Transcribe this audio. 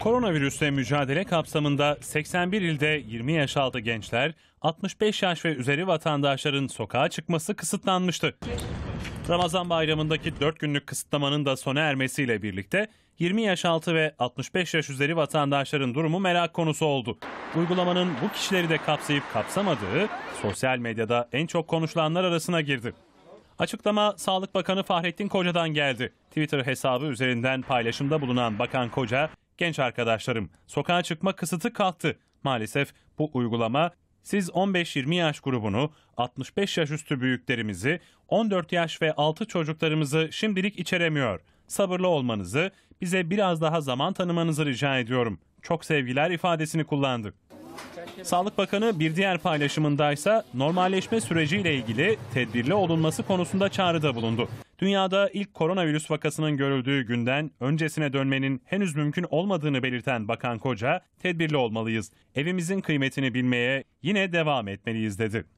Koronavirüsle mücadele kapsamında 81 ilde 20 yaş altı gençler, 65 yaş ve üzeri vatandaşların sokağa çıkması kısıtlanmıştı. Ramazan bayramındaki 4 günlük kısıtlamanın da sona ermesiyle birlikte 20 yaş altı ve 65 yaş üzeri vatandaşların durumu merak konusu oldu. Uygulamanın bu kişileri de kapsayıp kapsamadığı sosyal medyada en çok konuşulanlar arasına girdi. Açıklama Sağlık Bakanı Fahrettin Koca'dan geldi. Twitter hesabı üzerinden paylaşımda bulunan Bakan Koca, Genç arkadaşlarım, sokağa çıkma kısıtı kalktı. Maalesef bu uygulama siz 15-20 yaş grubunu, 65 yaş üstü büyüklerimizi, 14 yaş ve 6 çocuklarımızı şimdilik içeremiyor. Sabırlı olmanızı, bize biraz daha zaman tanımanızı rica ediyorum. Çok sevgiler ifadesini kullandı. Sağlık Bakanı bir diğer paylaşımında ise normalleşme süreciyle ilgili tedbirli olunması konusunda çağrıda bulundu. Dünyada ilk koronavirüs vakasının görüldüğü günden öncesine dönmenin henüz mümkün olmadığını belirten Bakan Koca, tedbirli olmalıyız. Evimizin kıymetini bilmeye yine devam etmeliyiz dedi.